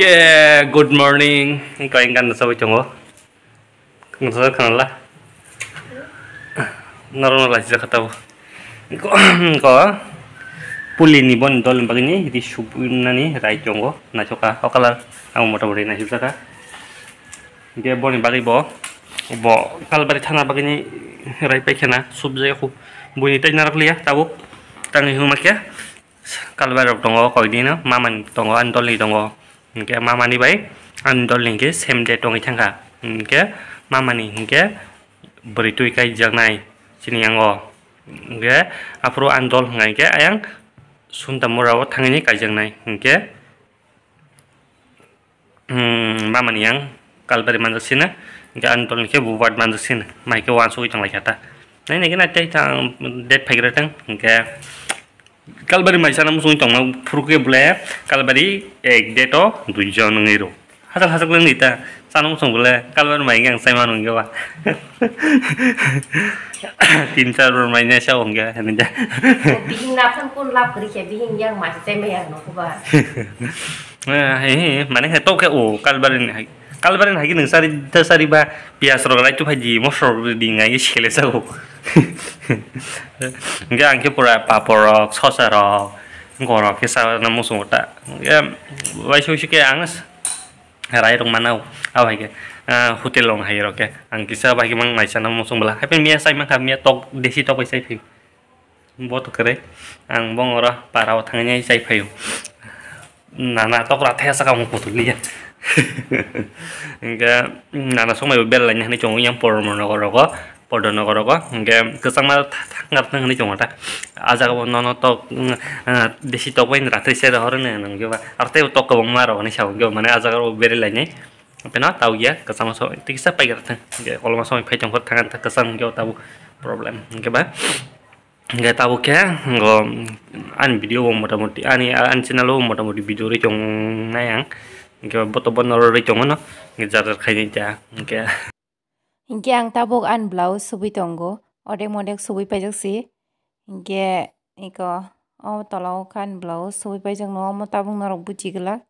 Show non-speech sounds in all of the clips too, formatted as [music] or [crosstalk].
Yeah, good morning. Kau ingkan nasa wicong wo? Nasa kenal lah. Narono lah sih kata wo. Kau puli nih bon dolen pagi nih di subin nani rai jong wo nacho ka. Kau aku mau tahu nasi saka. Dia bon bagi bo. Bo kalau bari tanah pagi nih rai pekena saya aku. Bunyi tadi narak lihat tahu. Tangi humak ya. Kalau baru tunggu kau ini no, maman tongo antoli tunggu hingke mamani bai andol hingke semde tongi thangka hingke mamani hingke beritu ikai nai sini yang o hingke afro andol ngai ke ayang sunta murawo thangini kaijangnai hingke hmm, mamani yang mandu mandaksina hingke andol hingke buwat mandaksina maike wansu itang lai kata nai ini na cek tang dead figure tang, hingga kalbari maisanam sungi tong mau puruke bulaya kalbari ek deto dujo nungiro hasil hasil kuleng dita Sana sung bulaya kalbari maing yang saya manung wa? [laughs] tin sa rur mainnya sya wong gawa ya, hanin ja bihing napan pun lap kuri sya bihing yang mas saya mayang nung kuba [laughs] eh, eh, eh mana tau toke, o kalbari nih kalbari nih hagi nung sari tasari ba biasa rokalai tuh haji mosro di ngai sih nggak angki pura paporok sosa ro ngoro ke sa na wai shu shike angas rai rong manau au hai ke hotel long hai ro ke ang bagi mang mai sana musu bela, hai pen mia sai mang mia tok desi tok sai pei bot kere ang bong ora parao thangnya sai phi nana tok ra thesa ka mu kutulia nana somai bel la nyane chong yang por mo ro ro poldono korogo nge kesangma tanggap nang ni chongota aja ko nono to desi toko poin ratri se hor ne nang ge arte to ko bang maro ni shau ge mane aja ko bere lai ne pena tau ya kesama so tiksa pai gerta ge kolo maso pai chong kor tangan ta kesam ge tabu problem ge ba nggak tahu kya ngo an video wo mota moti ani an channel wo mota moti video ri chong na yang nge boto bonor ri chong no nge jarar khai ni ja nge Ingge ang tabok an blouse subi tongo odek modek subi pajak si. Ingge iko o tolau kan blouse subi pajak no mo tabuk buci gela.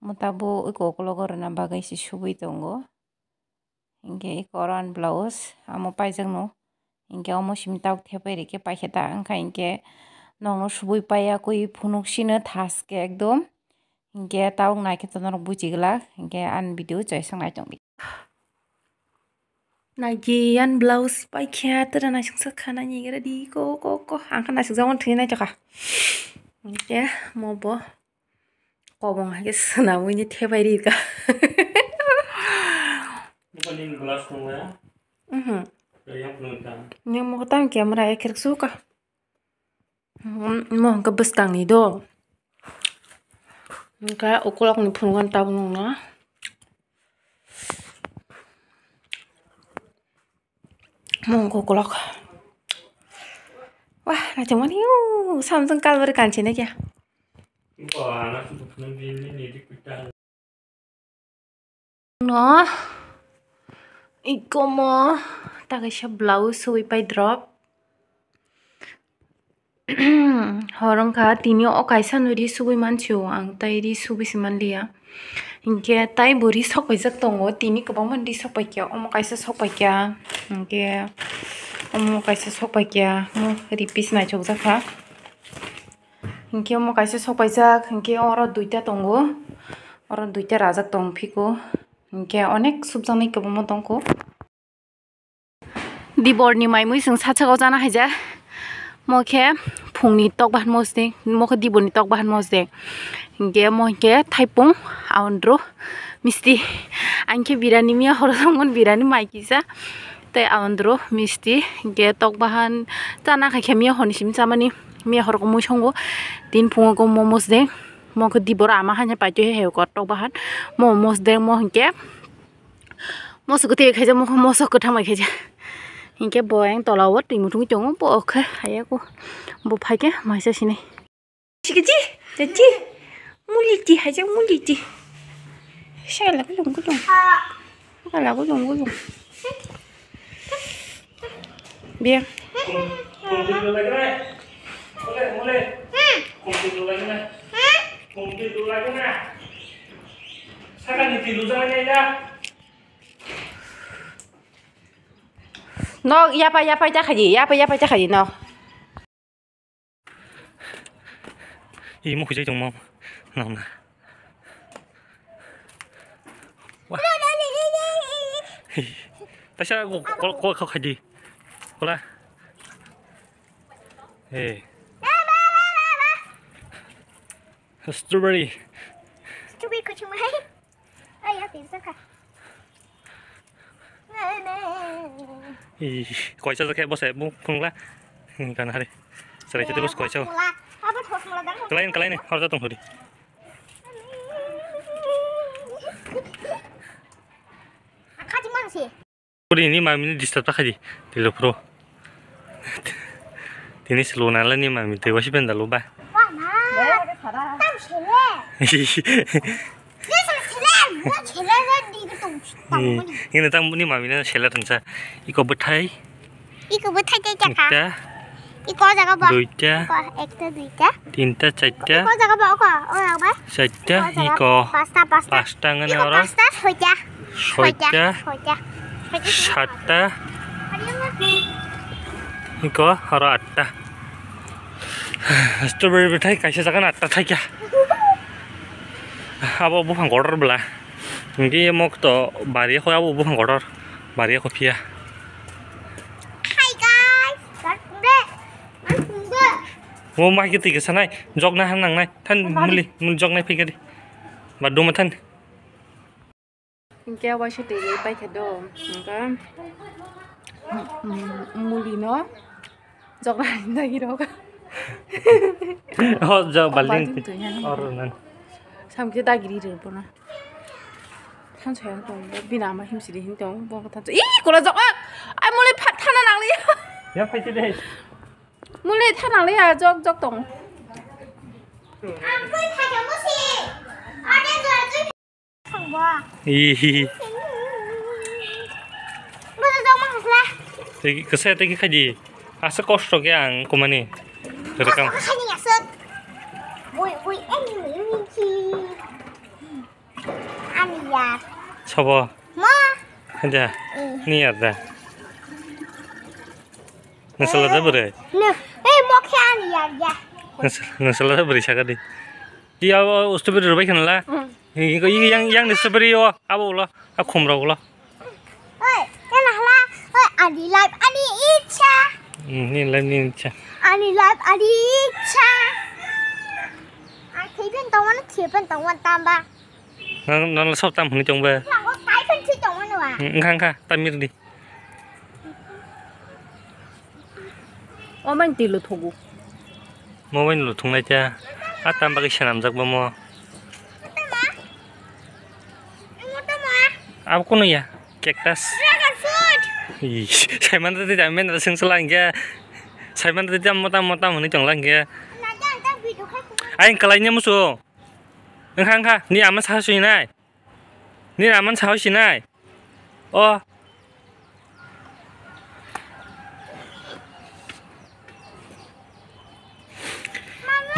mo tabu iko okologor na bagai si subi tongo Ingge iko an blouse amo pajak no hingke omo simi tabuk thepai rike paiketa angka hingke nong subui paya koi phunuk sino thaske ekdom hingke tabuk naiketa buci gela. Ingge an video tong bi. na gi an blouse pai kya ta na chung sa khana ni gra di cô cô, ko hang khana chung zawon thina cha ka cho mo bo ko bong ha ge sana wi ni the bai ri ka ni glass ko ma mhm nhưng mà tao kiếm ra cái số cả mà cái bus tăng đi đó cái ô cô này phun con tao luôn đó monggo kula wah raja muni samsung kal berkancine ya no nah, iko mo tak isya blouse suwi pay drop [clears throat] horong ka tini o kaisa nuri suwi man ang tai di suwi siman dia. Inge tai buri sok pai zak tongo tini ka bang mandi sok pai kya omo kai sok pai kya inge omo kai sok pai kya mo ripis na chok zak ha inge omo kai sok pai zak inge oro duita tongo oro duita razak tong phiko inge onek subjang ni ka bang mo tongko di bor ni mai mui sung sa chak jana haja মই খে ফুঙনি টক বাহান মজ দিং মোকে দিবনি টক বাহান মজ দিং গে মই কে থাইপুং আউন্দ্ৰ মিষ্টি আনকে বিৰাণী মিয়া সৰচংগন বিৰাণী মাইকীচা তাই আউন্দ্ৰ মিষ্টি গে টক বাহান জানা খাইখে মিয়া শুনিছিম চামানি মিয়া সৰকো মই চংগো দিন ফুঙকো মই মজ দিং মোকে দিবৰ আমাৰ হানে পাইতো সেই হেউ কৰ টক বাহান মই মজ দিং মই সেনেকৈ মচুকে খাইছে মোক মচক কথা মাৰি খাইছে hình cái bò anh tỏ là vất thì một chúng chống bộ ok hay cô bộ phải cái mà sẽ xin này chị cái gì chị chị mua gì chị hay chứ mua gì chị sao lại cái dùng cái dùng sao lại cái dùng cái dùng bia cùng tìm đồ lại cái này mua lên mua lên cùng tìm đồ lại cái này cùng tìm lại cái này sao cần tìm đồ ra nhanh ra nó, ya para allá, para allá, allí, ya para allá, para allá, allí, no. Y mục chơi trồng mông, nồng nà. Ta sẽ có có có không hay gì, có là. Hey. Strawberry. Strawberry có chúng mày. Ai ăn thì sao cả? Ih, kayak bos ya, bu kungla Kan hari. Kalian kalian nih harus datang Kaji ini mami ini di Ini selunan lah nih mami, dewa sih benda lupa. Wah, ini ini tamu nih mami nih seller nih sa iko betai iko betai cek cek kita iko jaga bawa dua cek ekta dua cek tinta cek cek iko jaga bawa kok orang bawa cek cek iko pasta pasta pasta nggak nih orang pasta soja soja soja iko harus ada strawberry betai kasih sakan ada tak ya apa bukan order belah কি মোক তো বাড়িয়ে খাব বহুত ঘৰৰ বাড়িয়ে কফিয়া ও মাইকে ঠিক আছে নাই জগনা হান নাই থান মুলি মুলি জগনা ফিকে দি বা দুম থান ইনকে আবাসে টেলে পাইকে দো মুলি ন জগনা হান দাগি রক ও জগ বালিং অর নান সামকে দাগি রি রব না 탄 saya dong bi nama him sidi hin dong bo tan ih kura jok ak ai mule phat thana nang le ya phai ti dei mule than nang le ya jok jok dong am pui tha ja mo si ane jo tu sang bo ih mo jo ma hasla tegi kese tegi khaji asa kosto ge ang kumani rekam khaji ya sek Woi, woi, eh, ini, ini, ini, ini, ini, 접어. ada 이제 ada 어때? nusulada beri. Eh mokhan ya ya. nusulada beri siapa di? iya ustu beri rubai kan lah. Ini yang yang ustu beri yo apa ulah? Aku kumra ulah? Eh, kan lah. Eh, adi live adi icha. Ini live ini icha. Adi live adi icha. Aku pun tahu mana, aku tambah. Nang nang sob tambah ni cung ber. À? Ừ, ừ, đi, 좋아. 응, 가, 가. 땀밀리. 어머니 딜로 토고. 어머니로 통나자. 아따 안 박으시 남작 보모. Apa kuno ya? Cactus. Ih, saya mana tadi jamin ada sengselan ya. Saya mana tadi jam mata mata mana jonglang ya. Ayo kaliannya musuh. Engkang kah? Ni aman sahur sini nai. Ni aman sahur sini nai. ও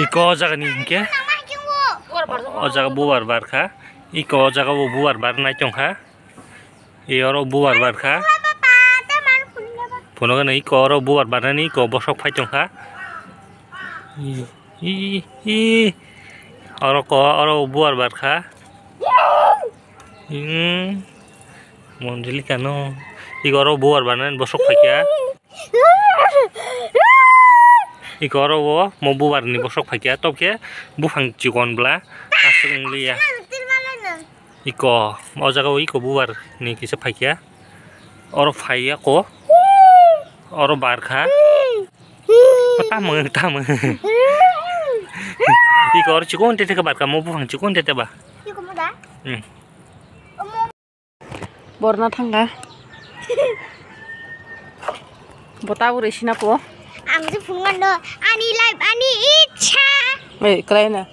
ইক জাগা নি হিংকে অ জাগা বুবার বার খা ইক জাগা বো বুবার বার নাই চংখা এর বুবার বার খা ফোন গান ইক অর বুবার বার নাই ইক বসক ফাই চংখা ই ই অর ক অর বুবার বার খা হুম Monjeli no, Ikoro buar banan bosok pakia. Ikoro wo mau buar nih bosok pakia. Top ya bukan cikon bla. Asing ya, Iko mau jaga wo iko buar nih kisah pakia. oru faya ko. oru bar Apa mau kita Iko orang cikon tete kabar kamu bukan cikon tete ba. Iko muda. Hmm. Borna tangga. Botau resi napa? Aku pun kan Ani live, ani icha. Eh, kalian ya?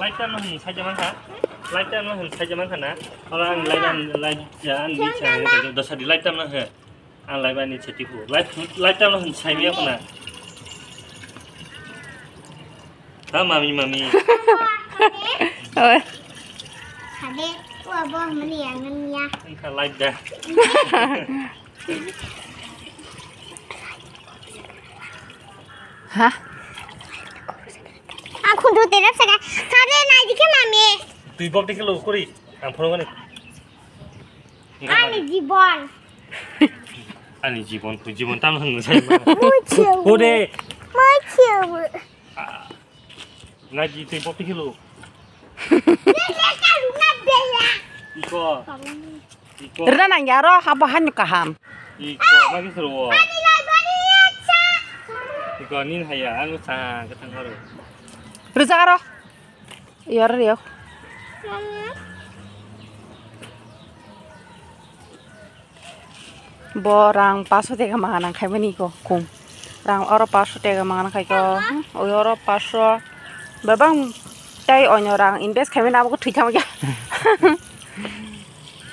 Lightan loh, saja mana? Lightan loh, saja mana? Orang lightan, lightan, dosa di lightan loh. ăn lại bao nhiêu chỉ tiêu lấy lấy cho nó hình xoay biết không nè đó mà mì mà mì ทำไมว่าบ้านมันยังเงียบยังไงไล่ได้ฮะอ่ะคุณดูเต็มสักนะทำไมนายดิแค่มามีตีบอลได้แค่ลูกคุณดิอ่ะพร้อมกันเลยอ่ะนี่ดิบอล 아니 집원 그 집원 땀 흘리는 사람 Muito. 고래 Muito. 나지 대 버티 힐로 이거 이거 Rana nang yaro habo hanyu kaham. 이거 맛있어 이거 닌 하야 안우사 같은 거로 Rizaro. Yaro yo. Mama. bo rang paso tega manganang kai mani ko kung rang oro paso tega manganang kai ko hmm? oi oro paso babang tai onyo rang indes kai mani abo tuita mo ya [laughs]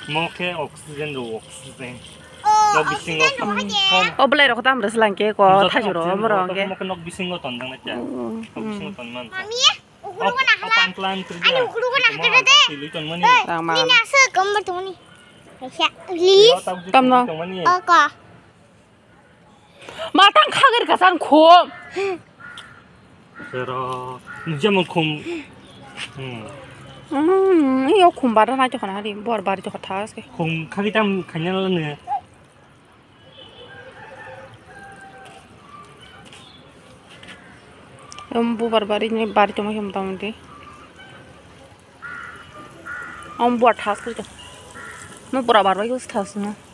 mo ke oksigen do oksigen Oh, bising ko. Oh, oh belai ro kota amres langke ko tajuro amro ke. Mo ke nok bising ko tondang aja. Mm, mm. Bising ko tondang. Mami. Ukuru kan akhlak. Ani ukuru kan akhlak de. Ini Tam no. Ờ có. Mà tăng khá gần cả sàn khum. Pero 이제 뭐 kum. 음. 음, 이거 kum 바다 나 저거 나리 뭐 바리 저거 다 하세. kum 가기 땀 간냐라네. 엄부 바르바리 네 바리 좀 힘다 온데. 엄부 아타스 그죠. No por abajo hay dos tazas, ¿no?